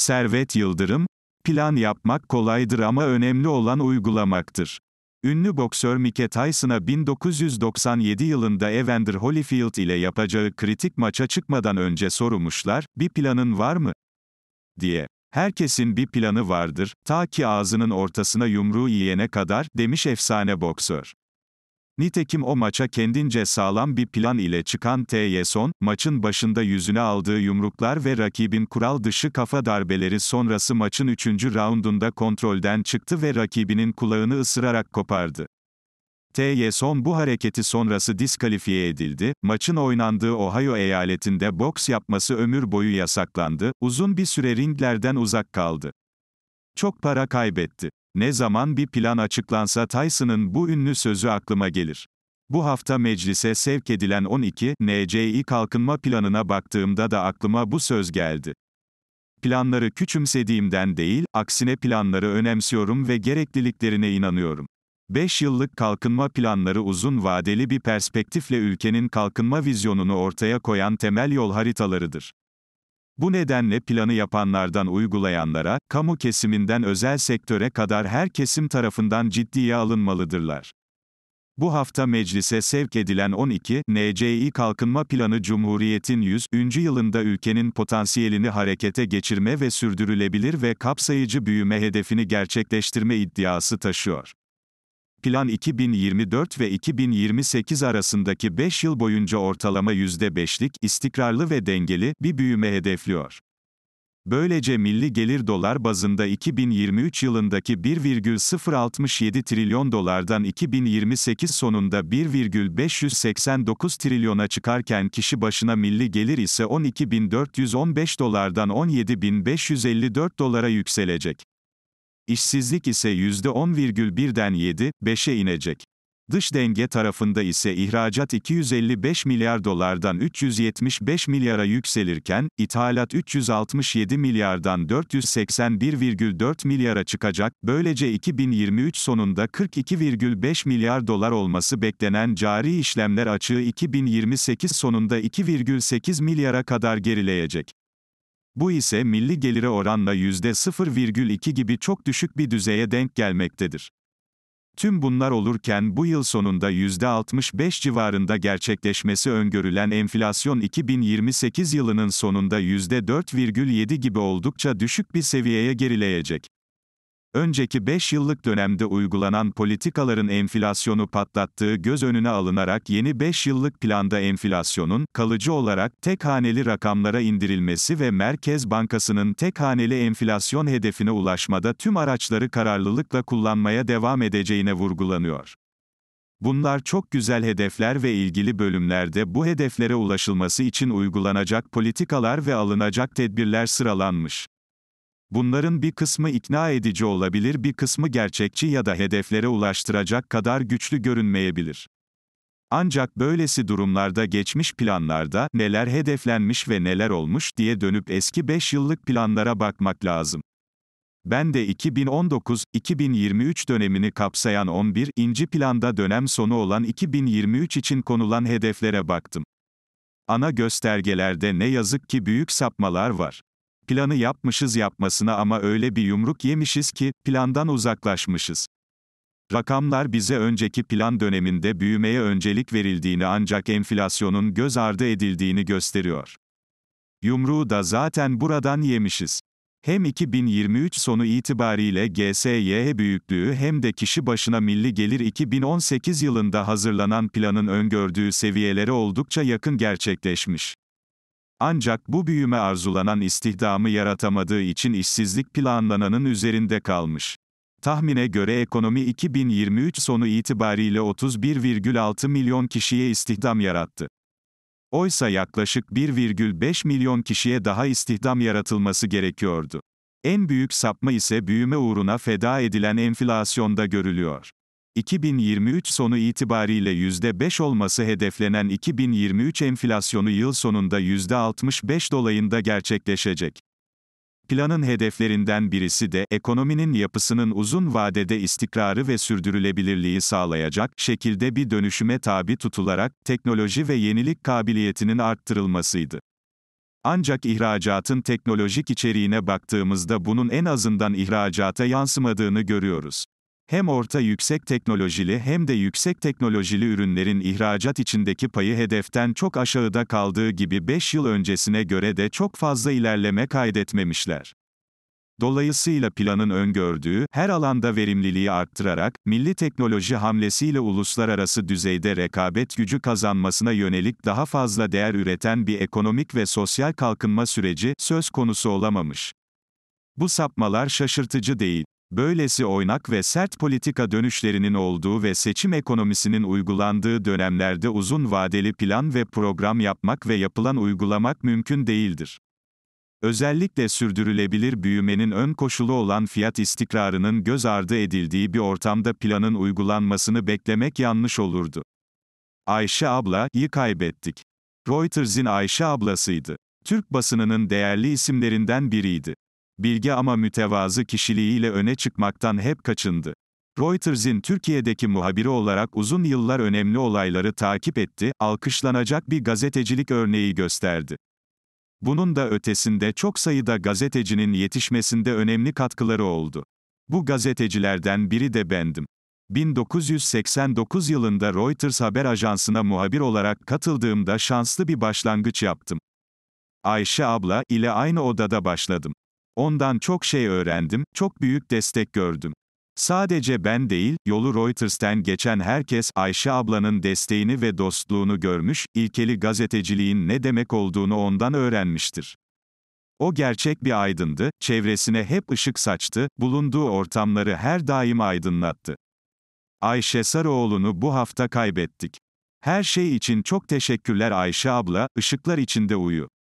Servet Yıldırım, plan yapmak kolaydır ama önemli olan uygulamaktır. Ünlü boksör Mike Tyson'a 1997 yılında Evander Holyfield ile yapacağı kritik maça çıkmadan önce sorumuşlar, bir planın var mı? diye. Herkesin bir planı vardır, ta ki ağzının ortasına yumruğu yiyene kadar, demiş efsane boksör. Nitekim o maça kendince sağlam bir plan ile çıkan Tyson, maçın başında yüzüne aldığı yumruklar ve rakibin kural dışı kafa darbeleri sonrası maçın 3. raundunda kontrolden çıktı ve rakibinin kulağını ısırarak kopardı. Tyson bu hareketi sonrası diskalifiye edildi, maçın oynandığı Ohio eyaletinde boks yapması ömür boyu yasaklandı, uzun bir süre ringlerden uzak kaldı. Çok para kaybetti. Ne zaman bir plan açıklansa Tyson'ın bu ünlü sözü aklıma gelir. Bu hafta meclise sevk edilen 12 NCI kalkınma planına baktığımda da aklıma bu söz geldi. Planları küçümsediğimden değil, aksine planları önemsiyorum ve gerekliliklerine inanıyorum. 5 yıllık kalkınma planları uzun vadeli bir perspektifle ülkenin kalkınma vizyonunu ortaya koyan temel yol haritalarıdır. Bu nedenle planı yapanlardan uygulayanlara, kamu kesiminden özel sektöre kadar her kesim tarafından ciddiye alınmalıdırlar. Bu hafta meclise sevk edilen 12 NCI Kalkınma Planı Cumhuriyet'in 100. yılında ülkenin potansiyelini harekete geçirme ve sürdürülebilir ve kapsayıcı büyüme hedefini gerçekleştirme iddiası taşıyor plan 2024 ve 2028 arasındaki 5 yıl boyunca ortalama %5'lik istikrarlı ve dengeli bir büyüme hedefliyor. Böylece milli gelir dolar bazında 2023 yılındaki 1,067 trilyon dolardan 2028 sonunda 1,589 trilyona çıkarken kişi başına milli gelir ise 12.415 dolardan 17.554 dolara yükselecek. İşsizlik ise %10,1'den 7,5'e inecek. Dış denge tarafında ise ihracat 255 milyar dolardan 375 milyara yükselirken, ithalat 367 milyardan 481,4 milyara çıkacak, böylece 2023 sonunda 42,5 milyar dolar olması beklenen cari işlemler açığı 2028 sonunda 2,8 milyara kadar gerileyecek. Bu ise milli geliri oranla %0,2 gibi çok düşük bir düzeye denk gelmektedir. Tüm bunlar olurken bu yıl sonunda %65 civarında gerçekleşmesi öngörülen enflasyon 2028 yılının sonunda %4,7 gibi oldukça düşük bir seviyeye gerileyecek. Önceki 5 yıllık dönemde uygulanan politikaların enflasyonu patlattığı göz önüne alınarak yeni 5 yıllık planda enflasyonun kalıcı olarak tek haneli rakamlara indirilmesi ve Merkez Bankası'nın tek haneli enflasyon hedefine ulaşmada tüm araçları kararlılıkla kullanmaya devam edeceğine vurgulanıyor. Bunlar çok güzel hedefler ve ilgili bölümlerde bu hedeflere ulaşılması için uygulanacak politikalar ve alınacak tedbirler sıralanmış. Bunların bir kısmı ikna edici olabilir, bir kısmı gerçekçi ya da hedeflere ulaştıracak kadar güçlü görünmeyebilir. Ancak böylesi durumlarda geçmiş planlarda neler hedeflenmiş ve neler olmuş diye dönüp eski 5 yıllık planlara bakmak lazım. Ben de 2019-2023 dönemini kapsayan 11. inci planda dönem sonu olan 2023 için konulan hedeflere baktım. Ana göstergelerde ne yazık ki büyük sapmalar var planı yapmışız yapmasına ama öyle bir yumruk yemişiz ki, plandan uzaklaşmışız. Rakamlar bize önceki plan döneminde büyümeye öncelik verildiğini ancak enflasyonun göz ardı edildiğini gösteriyor. Yumruğu da zaten buradan yemişiz. Hem 2023 sonu itibariyle GSYH büyüklüğü hem de kişi başına milli gelir 2018 yılında hazırlanan planın öngördüğü seviyelere oldukça yakın gerçekleşmiş. Ancak bu büyüme arzulanan istihdamı yaratamadığı için işsizlik planlananın üzerinde kalmış. Tahmine göre ekonomi 2023 sonu itibariyle 31,6 milyon kişiye istihdam yarattı. Oysa yaklaşık 1,5 milyon kişiye daha istihdam yaratılması gerekiyordu. En büyük sapma ise büyüme uğruna feda edilen enflasyonda görülüyor. 2023 sonu itibariyle %5 olması hedeflenen 2023 enflasyonu yıl sonunda %65 dolayında gerçekleşecek. Planın hedeflerinden birisi de ekonominin yapısının uzun vadede istikrarı ve sürdürülebilirliği sağlayacak şekilde bir dönüşüme tabi tutularak teknoloji ve yenilik kabiliyetinin arttırılmasıydı. Ancak ihracatın teknolojik içeriğine baktığımızda bunun en azından ihracata yansımadığını görüyoruz hem orta yüksek teknolojili hem de yüksek teknolojili ürünlerin ihracat içindeki payı hedeften çok aşağıda kaldığı gibi 5 yıl öncesine göre de çok fazla ilerleme kaydetmemişler. Dolayısıyla planın öngördüğü, her alanda verimliliği arttırarak, milli teknoloji hamlesiyle uluslararası düzeyde rekabet gücü kazanmasına yönelik daha fazla değer üreten bir ekonomik ve sosyal kalkınma süreci, söz konusu olamamış. Bu sapmalar şaşırtıcı değil. Böylesi oynak ve sert politika dönüşlerinin olduğu ve seçim ekonomisinin uygulandığı dönemlerde uzun vadeli plan ve program yapmak ve yapılan uygulamak mümkün değildir. Özellikle sürdürülebilir büyümenin ön koşulu olan fiyat istikrarının göz ardı edildiği bir ortamda planın uygulanmasını beklemek yanlış olurdu. Ayşe abla, ablayı kaybettik. Reuters'in Ayşe ablasıydı. Türk basınının değerli isimlerinden biriydi bilge ama mütevazı kişiliğiyle öne çıkmaktan hep kaçındı. Reuters'in Türkiye'deki muhabiri olarak uzun yıllar önemli olayları takip etti, alkışlanacak bir gazetecilik örneği gösterdi. Bunun da ötesinde çok sayıda gazetecinin yetişmesinde önemli katkıları oldu. Bu gazetecilerden biri de bendim. 1989 yılında Reuters haber ajansına muhabir olarak katıldığımda şanslı bir başlangıç yaptım. Ayşe abla ile aynı odada başladım. Ondan çok şey öğrendim, çok büyük destek gördüm. Sadece ben değil, yolu Reuters'ten geçen herkes Ayşe ablanın desteğini ve dostluğunu görmüş, ilkeli gazeteciliğin ne demek olduğunu ondan öğrenmiştir. O gerçek bir aydındı, çevresine hep ışık saçtı, bulunduğu ortamları her daim aydınlattı. Ayşe Sarıoğlu'nu bu hafta kaybettik. Her şey için çok teşekkürler Ayşe abla, ışıklar içinde uyu.